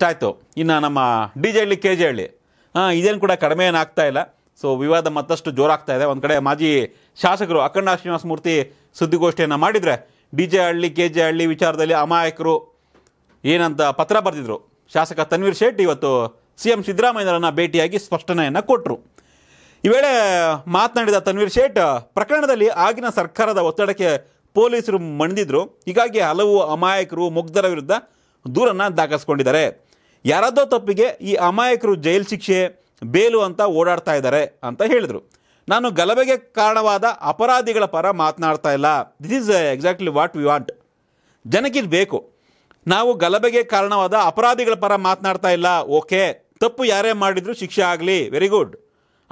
ಇಷ್ಟಾಯಿತು ಇನ್ನು ನಮ್ಮ D J Halli K J Halli ಹಾಂ ಇದೇನು ಕೂಡ ಕಡಿಮೆ ಏನಾಗ್ತಾ ಇಲ್ಲ ಸೊ ವಿವಾದ ಮತ್ತಷ್ಟು ಜೋರಾಗ್ತಾ ಇದೆ ಒಂದು ಕಡೆ ಮಾಜಿ ಶಾಸಕರು ಅಖಂಡ ಶ್ರೀನಿವಾಸ ಮೂರ್ತಿ ಸುದ್ದಿಗೋಷ್ಠಿಯನ್ನು ಮಾಡಿದರೆ D J Halli K J Halli ವಿಚಾರದಲ್ಲಿ ಅಮಾಯಕರು ಏನಂತ ಪತ್ರ ಬರೆದಿದ್ರು ಶಾಸಕ ತನ್ವೀರ್ ಶೇಟ್ ಇವತ್ತು ಸಿ ಎಂ ಸಿದ್ದರಾಮಯ್ಯರನ್ನು ಭೇಟಿಯಾಗಿ ಸ್ಪಷ್ಟನೆಯನ್ನು ಕೊಟ್ಟರು ಈ ವೇಳೆ ಮಾತನಾಡಿದ ತನ್ವೀರ್ ಶೇಟ್ ಪ್ರಕರಣದಲ್ಲಿ ಆಗಿನ ಸರ್ಕಾರದ ಒತ್ತಡಕ್ಕೆ ಪೊಲೀಸರು ಮಣಿದಿದ್ರು ಹೀಗಾಗಿ ಹಲವು ಅಮಾಯಕರು ಮುಗ್ಧರ ವಿರುದ್ಧ ದೂರನ್ನು ದಾಖಲಿಸ್ಕೊಂಡಿದ್ದಾರೆ ಯಾರದ್ದೋ ತಪ್ಪಿಗೆ ಈ ಅಮಾಯಕರು ಜೈಲು ಶಿಕ್ಷೆ ಬೇಲು ಅಂತ ಓಡಾಡ್ತಾ ಇದ್ದಾರೆ ಅಂತ ಹೇಳಿದರು ನಾನು ಗಲಭೆಗೆ ಕಾರಣವಾದ ಅಪರಾಧಿಗಳ ಪರ ಮಾತನಾಡ್ತಾ ಇಲ್ಲ this is exactly what we want ಜನಕ್ಕಿದ್ ಬೇಕು ನಾವು ಗಲಭೆಗೆ ಕಾರಣವಾದ ಅಪರಾಧಿಗಳ ಪರ ಮಾತನಾಡ್ತಾ ಇಲ್ಲ ಓಕೆ ತಪ್ಪು ಯಾರೇ ಮಾಡಿದರೂ ಶಿಕ್ಷೆ ಆಗಲಿ ವೆರಿ ಗುಡ್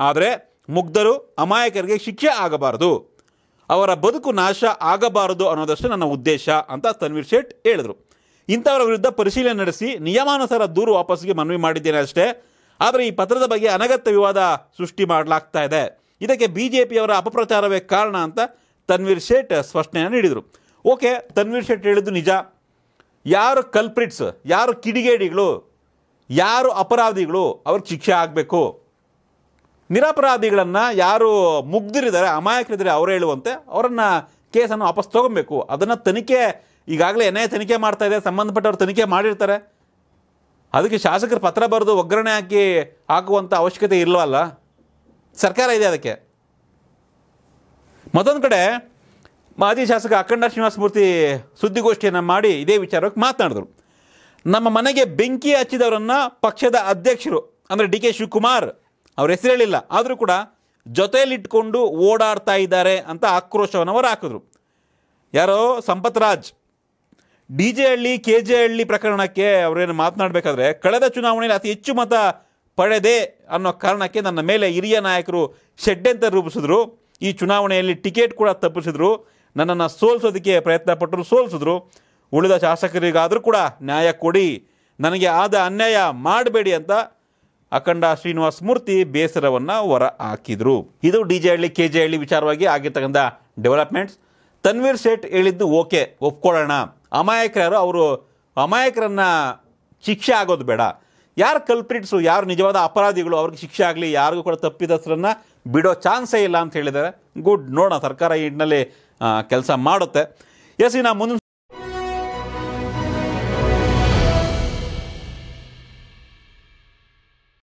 ಆದರೆ ಮುಗ್ಧರು ಅಮಾಯಕರಿಗೆ ಶಿಕ್ಷೆ ಆಗಬಾರದು ಅವರ ಬದುಕು ನಾಶ ಆಗಬಾರದು ಅನ್ನೋದಷ್ಟು ನನ್ನ ಉದ್ದೇಶ ಅಂತ ತನ್ವೀರ್ ಶೇಟ್ ಹೇಳಿದರು ಇಂಥವರ ವಿರುದ್ಧ ಪರಿಶೀಲನೆ ನಡೆಸಿ ನಿಯಮಾನುಸಾರ ದೂರು ವಾಪಸ್ಗೆ ಮನವಿ ಮಾಡಿದ್ದೇನೆ ಅಷ್ಟೇ ಆದರೆ ಈ ಪತ್ರದ ಬಗ್ಗೆ ಅನಗತ್ಯ ವಿವಾದ ಸೃಷ್ಟಿ ಮಾಡಲಾಗ್ತಾ ಇದೆ ಇದಕ್ಕೆ ಬಿ ಜೆ ಪಿಯವರ ಅಪಪ್ರಚಾರವೇ ಕಾರಣ ಅಂತ ತನ್ವೀರ್ ಶೇಟ್ ಸ್ಪಷ್ಟನೆಯನ್ನು ನೀಡಿದರು ಓಕೆ ತನ್ವೀರ್ ಶೇಟ್ ಹೇಳಿದ್ದು ನಿಜ ಯಾರು ಕಲ್ಪ್ರಿಟ್ಸ್ ಯಾರು ಕಿಡಿಗೇಡಿಗಳು ಯಾರು ಅಪರಾಧಿಗಳು ಅವ್ರಿಗೆ ಶಿಕ್ಷೆ ಆಗಬೇಕು ನಿರಪರಾಧಿಗಳನ್ನು ಯಾರು ಮುಗ್ದಿರಿದ್ದಾರೆ ಅಮಾಯಕರಿದ್ದಾರೆ ಅವರು ಹೇಳುವಂತೆ ಅವರನ್ನು ಕೇಸನ್ನು ವಾಪಸ್ ತೊಗೊಬೇಕು ಅದನ್ನು ತನಿಖೆ ಈಗಾಗಲೇ ಎನ್ ಐ ತನಿಖೆ ಮಾಡ್ತಾ ಇದೆ ಸಂಬಂಧಪಟ್ಟವ್ರು ತನಿಖೆ ಮಾಡಿರ್ತಾರೆ ಅದಕ್ಕೆ ಶಾಸಕರು ಪತ್ರ ಬರೆದು ಒಗ್ಗರಣೆ ಹಾಕಿ ಹಾಕುವಂಥ ಅವಶ್ಯಕತೆ ಇಲ್ಲವಲ್ಲ ಸರ್ಕಾರ ಇದೆ ಅದಕ್ಕೆ ಮತ್ತೊಂದು ಕಡೆ ಮಾಜಿ ಶಾಸಕ ಅಖಂಡ ಮೂರ್ತಿ ಸುದ್ದಿಗೋಷ್ಠಿಯನ್ನು ಮಾಡಿ ಇದೇ ವಿಚಾರಕ್ಕೆ ಮಾತನಾಡಿದ್ರು ನಮ್ಮ ಮನೆಗೆ ಬೆಂಕಿ ಹಚ್ಚಿದವರನ್ನು ಪಕ್ಷದ ಅಧ್ಯಕ್ಷರು ಅಂದರೆ ಡಿ ಕೆ ಶಿವಕುಮಾರ್ ಅವ್ರ ಹೆಸರು ಹೇಳಿಲ್ಲ ಆದರೂ ಕೂಡ ಜೊತೆಯಲ್ಲಿಟ್ಟುಕೊಂಡು ಓಡಾಡ್ತಾ ಇದ್ದಾರೆ ಅಂತ ಆಕ್ರೋಶವನ್ನು ಅವರು ಹಾಕಿದ್ರು ಯಾರೋ Sampath Raj D J Halli K J Halli ಪ್ರಕರಣಕ್ಕೆ ಅವರೇನು ಮಾತನಾಡಬೇಕಾದ್ರೆ ಕಳೆದ ಚುನಾವಣೆಯಲ್ಲಿ ಅತಿ ಹೆಚ್ಚು ಮತ ಪಡೆದೆ ಅನ್ನೋ ಕಾರಣಕ್ಕೆ ನನ್ನ ಮೇಲೆ ಹಿರಿಯ ನಾಯಕರು ಅಂತ ರೂಪಿಸಿದ್ರು ಈ ಚುನಾವಣೆಯಲ್ಲಿ ಟಿಕೆಟ್ ಕೂಡ ತಪ್ಪಿಸಿದ್ರು ನನ್ನನ್ನು ಸೋಲ್ಸೋದಕ್ಕೆ ಪ್ರಯತ್ನ ಪಟ್ಟರು ಸೋಲಿಸಿದ್ರು ಉಳಿದ ಶಾಸಕರಿಗಾದರೂ ಕೂಡ ನ್ಯಾಯ ಕೊಡಿ ನನಗೆ ಆದ ಅನ್ಯಾಯ ಮಾಡಬೇಡಿ ಅಂತ ಅಖಂಡ ಶ್ರೀನಿವಾಸ ಮೂರ್ತಿ ಬೇಸರವನ್ನು ಹೊರ ಹಾಕಿದರು ಇದು D J Halli K J Halli ವಿಚಾರವಾಗಿ ಆಗಿರ್ತಕ್ಕಂಥ ಡೆವಲಪ್ಮೆಂಟ್ಸ್ ತನ್ವೀರ್ ಶೇಟ್ ಹೇಳಿದ್ದು ಓಕೆ ಒಪ್ಕೊಳ್ಳೋಣ ಅಮಾಯಕರ್ಯಾರು ಅವರು ಅಮಾಯಕರನ್ನು ಶಿಕ್ಷೆ ಆಗೋದು ಬೇಡ ಯಾರು ಕಲ್ಪ್ರಿಟ್ಸು ಯಾರು ನಿಜವಾದ ಅಪರಾಧಿಗಳು ಅವ್ರಿಗೆ ಶಿಕ್ಷೆ ಆಗಲಿ ಯಾರಿಗೂ ಕೂಡ ತಪ್ಪಿದಸ್ರನ್ನು ಬಿಡೋ ಚಾನ್ಸೇ ಇಲ್ಲ ಅಂತ ಹೇಳಿದ್ದಾರೆ ಗುಡ್ ನೋಡೋಣ ಸರ್ಕಾರ ಈ ಹಿಟ್ಟಿನಲ್ಲಿ ಕೆಲಸ ಮಾಡುತ್ತೆ ಎಸ್ ಇನ್ನು ಮುಂದಿನ